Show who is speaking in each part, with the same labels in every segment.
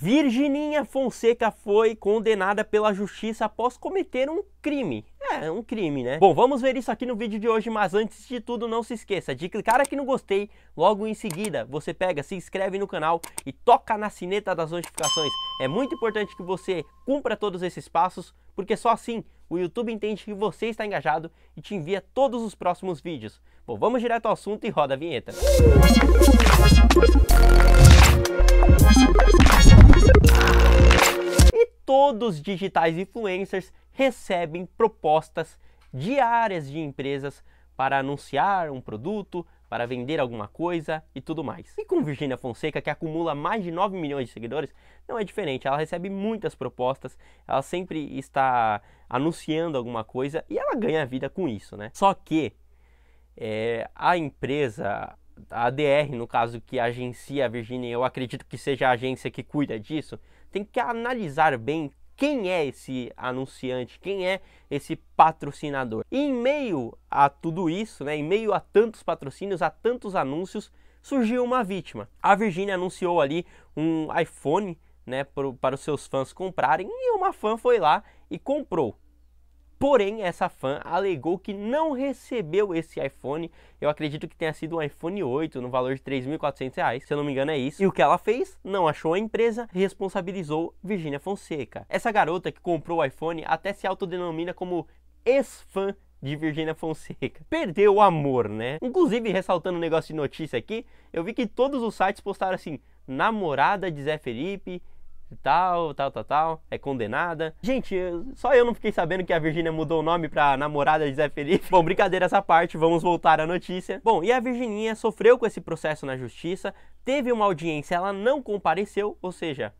Speaker 1: Virgininha Fonseca foi condenada pela justiça após cometer um crime. É, um crime, né? Bom, vamos ver isso aqui no vídeo de hoje, mas antes de tudo, não se esqueça de clicar aqui no gostei. Logo em seguida, você pega, se inscreve no canal e toca na sineta das notificações. É muito importante que você cumpra todos esses passos, porque só assim o YouTube entende que você está engajado e te envia todos os próximos vídeos. Bom, vamos direto ao assunto e roda a vinheta. Música todos digitais influencers recebem propostas diárias de empresas para anunciar um produto, para vender alguma coisa e tudo mais. E com Virginia Fonseca, que acumula mais de 9 milhões de seguidores, não é diferente. Ela recebe muitas propostas, ela sempre está anunciando alguma coisa e ela ganha vida com isso, né? Só que é, a empresa, a DR, no caso que agencia a Virginia, eu acredito que seja a agência que cuida disso, tem que analisar bem quem é esse anunciante, quem é esse patrocinador. E em meio a tudo isso, né, em meio a tantos patrocínios, a tantos anúncios, surgiu uma vítima. A Virginia anunciou ali um iPhone né, para os seus fãs comprarem e uma fã foi lá e comprou. Porém, essa fã alegou que não recebeu esse iPhone. Eu acredito que tenha sido um iPhone 8 no valor de R$ 3.400, se eu não me engano é isso. E o que ela fez? Não achou a empresa, responsabilizou Virginia Fonseca. Essa garota que comprou o iPhone até se autodenomina como ex-fã de Virginia Fonseca. Perdeu o amor, né? Inclusive, ressaltando um negócio de notícia aqui, eu vi que todos os sites postaram assim: namorada de Zé Felipe, tal, tal, tal, tal, é condenada. Gente, só eu não fiquei sabendo que a Virgínia mudou o nome pra namorada de Zé Felipe. Bom, brincadeira essa parte, vamos voltar à notícia. Bom, e a Virgininha sofreu com esse processo na justiça, teve uma audiência, ela não compareceu, ou seja,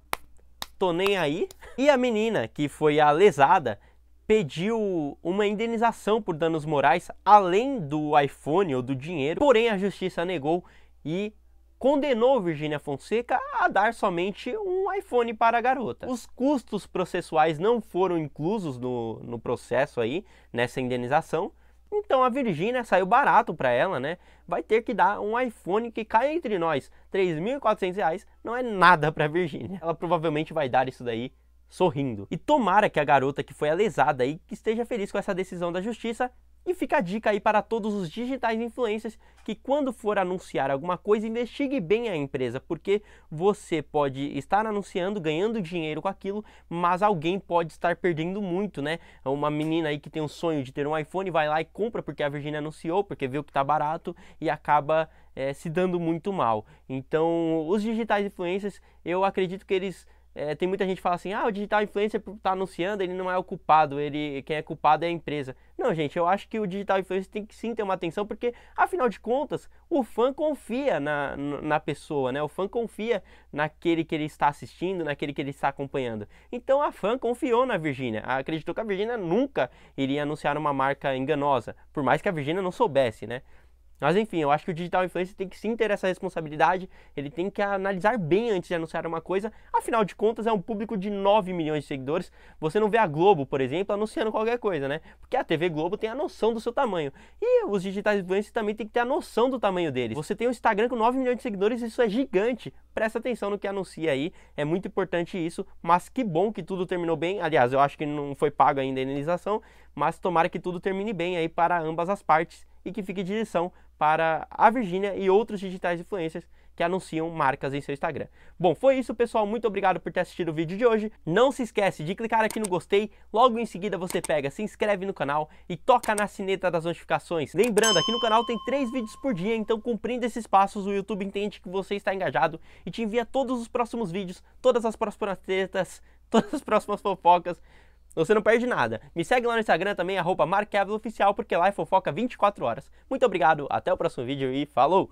Speaker 1: tô nem aí. E a menina, que foi a lesada, pediu uma indenização por danos morais além do iPhone ou do dinheiro, porém a justiça negou e condenou Virginia Fonseca a dar somente um iPhone para a garota. Os custos processuais não foram inclusos no, no processo aí, nessa indenização, então a Virgínia saiu barato para ela, né? Vai ter que dar um iPhone que cai entre nós. R$ reais não é nada para Virgínia. Ela provavelmente vai dar isso daí sorrindo. E tomara que a garota que foi alesada aí que esteja feliz com essa decisão da justiça e fica a dica aí para todos os digitais influencers que quando for anunciar alguma coisa, investigue bem a empresa, porque você pode estar anunciando, ganhando dinheiro com aquilo, mas alguém pode estar perdendo muito, né? Uma menina aí que tem um sonho de ter um iPhone, vai lá e compra porque a Virginia anunciou, porque viu que tá barato e acaba é, se dando muito mal. Então, os digitais influencers, eu acredito que eles é, tem muita gente que fala assim, ah, o digital influencer está anunciando, ele não é o culpado, ele, quem é culpado é a empresa. Não, gente, eu acho que o digital influencer tem que sim ter uma atenção, porque, afinal de contas, o fã confia na, na pessoa, né? O fã confia naquele que ele está assistindo, naquele que ele está acompanhando. Então, a fã confiou na Virgínia, acreditou que a Virgínia nunca iria anunciar uma marca enganosa, por mais que a Virgínia não soubesse, né? Mas enfim, eu acho que o digital influencer tem que sim ter essa responsabilidade, ele tem que analisar bem antes de anunciar uma coisa, afinal de contas é um público de 9 milhões de seguidores. Você não vê a Globo, por exemplo, anunciando qualquer coisa, né? Porque a TV Globo tem a noção do seu tamanho. E os digitais influencers também tem que ter a noção do tamanho deles. Você tem um Instagram com 9 milhões de seguidores, isso é gigante. Presta atenção no que anuncia aí, é muito importante isso, mas que bom que tudo terminou bem. Aliás, eu acho que não foi pago ainda a indenização, mas tomara que tudo termine bem aí para ambas as partes e que fique de lição para a Virgínia e outros digitais influencers que anunciam marcas em seu Instagram. Bom, foi isso, pessoal. Muito obrigado por ter assistido o vídeo de hoje. Não se esquece de clicar aqui no gostei. Logo em seguida você pega, se inscreve no canal e toca na sineta das notificações. Lembrando, aqui no canal tem três vídeos por dia, então cumprindo esses passos, o YouTube entende que você está engajado e te envia todos os próximos vídeos, todas as próximas tretas, todas as próximas fofocas, você não perde nada. Me segue lá no Instagram também, arroba Oficial, porque lá é fofoca 24 horas. Muito obrigado, até o próximo vídeo e falou!